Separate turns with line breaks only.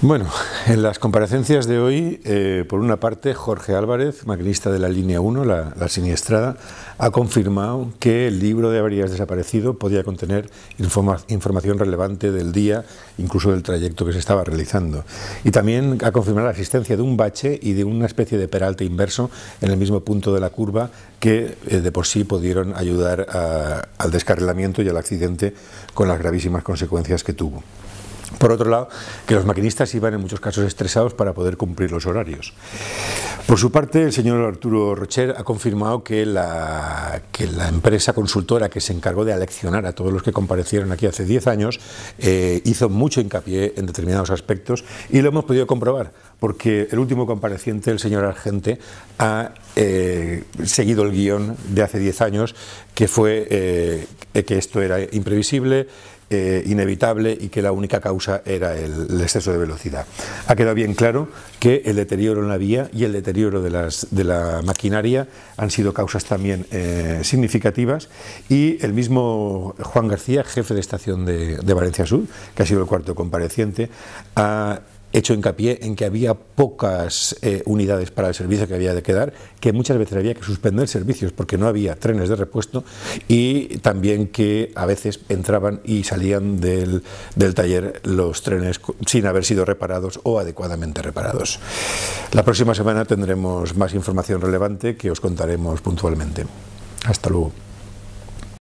Bueno, en las comparecencias de hoy, eh, por una parte, Jorge Álvarez, maquinista de la línea 1, la, siniestrada, ha confirmado que el libro de averías desaparecido podía contener información relevante del día, incluso del trayecto que se estaba realizando. Y también ha confirmado la existencia de un bache y de una especie de peralte inverso en el mismo punto de la curva que eh, de por sí pudieron ayudar al descarrilamiento y al accidente con las gravísimas consecuencias que tuvo. Por otro lado, que los maquinistas iban en muchos casos estresados para poder cumplir los horarios. Por su parte, el señor Arturo Rocher ha confirmado que la, empresa consultora que se encargó de aleccionar a todos los que comparecieron aquí hace 10 años eh, hizo mucho hincapié en determinados aspectos y lo hemos podido comprobar, porque el último compareciente, el señor Argente, ha eh, seguido el guión de hace 10 años, que fue eh, que esto era imprevisible, eh, inevitable y que la única causa era el, exceso de velocidad. Ha quedado bien claro que el deterioro en la vía y el deterioro de, las, de la maquinaria han sido causas también significativas y el mismo Juan García, jefe de estación de, de Valencia Sur, que ha sido el cuarto compareciente, ha hecho hincapié en que había pocas eh, unidades para el servicio que había de quedar, que muchas veces había que suspender servicios porque no había trenes de repuesto y también que a veces entraban y salían del, del taller los trenes sin haber sido reparados o adecuadamente reparados. La próxima semana tendremos más información relevante que os contaremos puntualmente. Hasta luego.